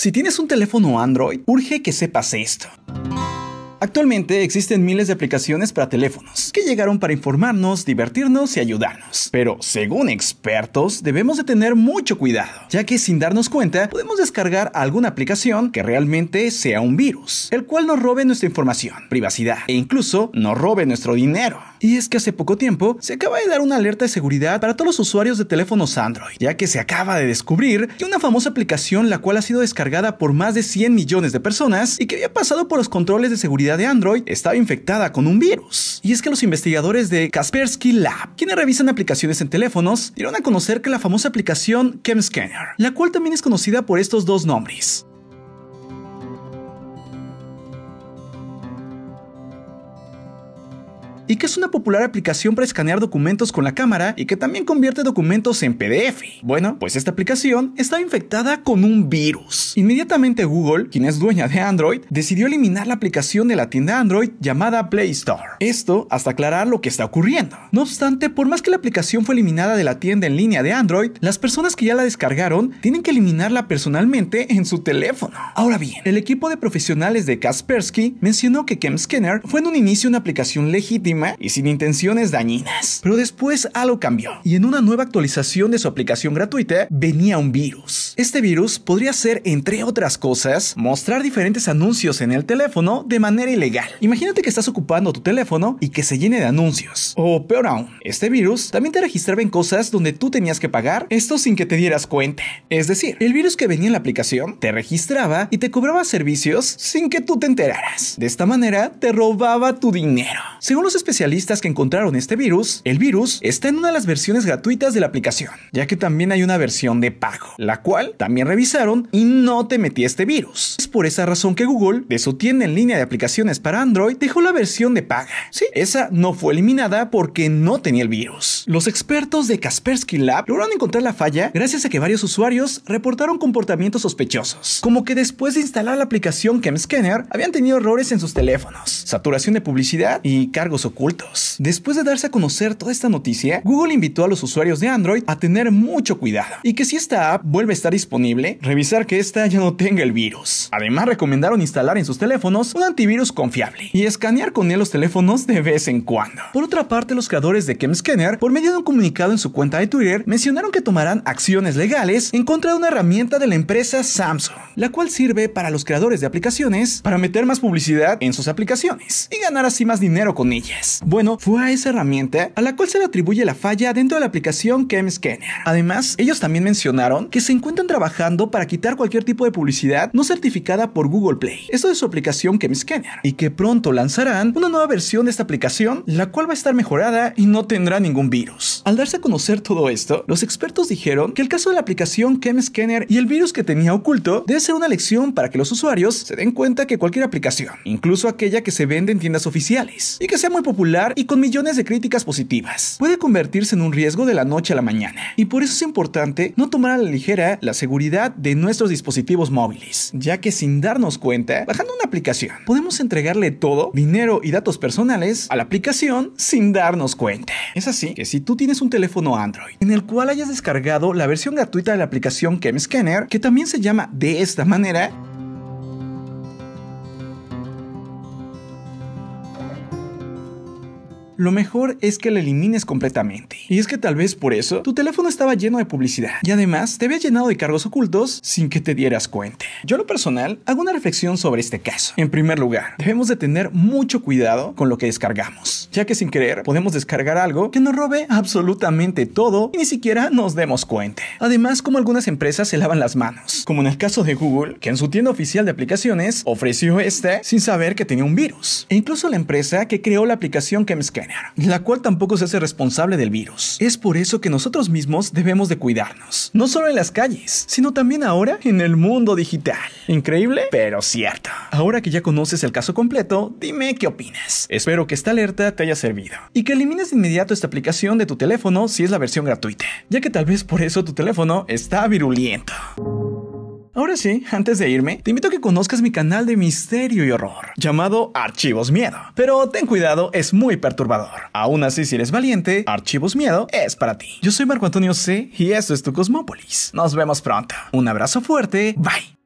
Si tienes un teléfono Android, urge que sepas esto. Actualmente existen miles de aplicaciones para teléfonos que llegaron para informarnos, divertirnos y ayudarnos. Pero según expertos, debemos de tener mucho cuidado, ya que sin darnos cuenta podemos descargar alguna aplicación que realmente sea un virus, el cual nos robe nuestra información, privacidad e incluso nos robe nuestro dinero. Y es que hace poco tiempo se acaba de dar una alerta de seguridad para todos los usuarios de teléfonos Android, ya que se acaba de descubrir que una famosa aplicación la cual ha sido descargada por más de 100 millones de personas y que había pasado por los controles de seguridad de Android estaba infectada con un virus. Y es que los investigadores de Kaspersky Lab, quienes revisan aplicaciones en teléfonos, dieron a conocer que la famosa aplicación ChemScanner, la cual también es conocida por estos dos nombres, y que es una popular aplicación para escanear documentos con la cámara y que también convierte documentos en PDF. Bueno, pues esta aplicación está infectada con un virus. Inmediatamente Google, quien es dueña de Android, decidió eliminar la aplicación de la tienda Android llamada Play Store. Esto hasta aclarar lo que está ocurriendo. No obstante, por más que la aplicación fue eliminada de la tienda en línea de Android, las personas que ya la descargaron tienen que eliminarla personalmente en su teléfono. Ahora bien, el equipo de profesionales de Kaspersky mencionó que Kem Scanner fue en un inicio una aplicación legítima y sin intenciones dañinas. Pero después algo cambió y en una nueva actualización de su aplicación gratuita venía un virus. Este virus podría ser, entre otras cosas, mostrar diferentes anuncios en el teléfono de manera ilegal. Imagínate que estás ocupando tu teléfono y que se llene de anuncios. O peor aún, este virus también te registraba en cosas donde tú tenías que pagar, esto sin que te dieras cuenta. Es decir, el virus que venía en la aplicación te registraba y te cobraba servicios sin que tú te enteraras. De esta manera, te robaba tu dinero. Según los especialistas que encontraron este virus, el virus está en una de las versiones gratuitas de la aplicación, ya que también hay una versión de pago, la cual también revisaron y no te metí este virus. Es por esa razón que Google, de su tienda en línea de aplicaciones para Android, dejó la versión de paga. Sí, esa no fue eliminada porque no tenía el virus. Los expertos de Kaspersky Lab lograron encontrar la falla gracias a que varios usuarios reportaron comportamientos sospechosos, como que después de instalar la aplicación ChemScanner habían tenido errores en sus teléfonos, saturación de publicidad y cargos ocultos Después de darse a conocer toda esta noticia, Google invitó a los usuarios de Android a tener mucho cuidado y que si esta app vuelve a estar disponible, revisar que esta ya no tenga el virus. Además, recomendaron instalar en sus teléfonos un antivirus confiable y escanear con él los teléfonos de vez en cuando. Por otra parte, los creadores de KemScanner, por medio de un comunicado en su cuenta de Twitter, mencionaron que tomarán acciones legales en contra de una herramienta de la empresa Samsung, la cual sirve para los creadores de aplicaciones para meter más publicidad en sus aplicaciones y ganar así más dinero con ellas. Bueno, fue a esa herramienta a la cual se le atribuye la falla dentro de la aplicación ChemScanner. Además, ellos también mencionaron que se encuentran trabajando para quitar cualquier tipo de publicidad no certificada por Google Play. Esto es su aplicación ChemScanner y que pronto lanzarán una nueva versión de esta aplicación, la cual va a estar mejorada y no tendrá ningún virus. Al darse a conocer todo esto, los expertos dijeron que el caso de la aplicación ChemScanner y el virus que tenía oculto debe ser una lección para que los usuarios se den cuenta que cualquier aplicación, incluso aquella que se vende en tiendas oficiales y que sea muy popular y con millones de críticas positivas, puede convertirse en un riesgo de la noche a la mañana. Y por eso es importante no tomar a la ligera la seguridad de nuestros dispositivos móviles, ya que sin darnos cuenta, bajando una aplicación, podemos entregarle todo, dinero y datos personales a la aplicación sin darnos cuenta. Es así que si tú tienes un teléfono Android en el cual hayas descargado la versión gratuita de la aplicación ChemScanner, que también se llama de esta manera, lo mejor es que la elimines completamente. Y es que tal vez por eso tu teléfono estaba lleno de publicidad y además te había llenado de cargos ocultos sin que te dieras cuenta. Yo lo personal hago una reflexión sobre este caso. En primer lugar, debemos de tener mucho cuidado con lo que descargamos, ya que sin querer podemos descargar algo que nos robe absolutamente todo y ni siquiera nos demos cuenta. Además, como algunas empresas se lavan las manos, como en el caso de Google, que en su tienda oficial de aplicaciones ofreció este sin saber que tenía un virus. E incluso la empresa que creó la aplicación ChemScan la cual tampoco se hace responsable del virus. Es por eso que nosotros mismos debemos de cuidarnos, no solo en las calles, sino también ahora en el mundo digital. Increíble, pero cierto. Ahora que ya conoces el caso completo, dime qué opinas. Espero que esta alerta te haya servido y que elimines de inmediato esta aplicación de tu teléfono si es la versión gratuita, ya que tal vez por eso tu teléfono está virulento. Ahora sí, antes de irme, te invito a que conozcas mi canal de misterio y horror, llamado Archivos Miedo. Pero ten cuidado, es muy perturbador. Aún así, si eres valiente, Archivos Miedo es para ti. Yo soy Marco Antonio C. y esto es tu Cosmópolis. Nos vemos pronto. Un abrazo fuerte, bye.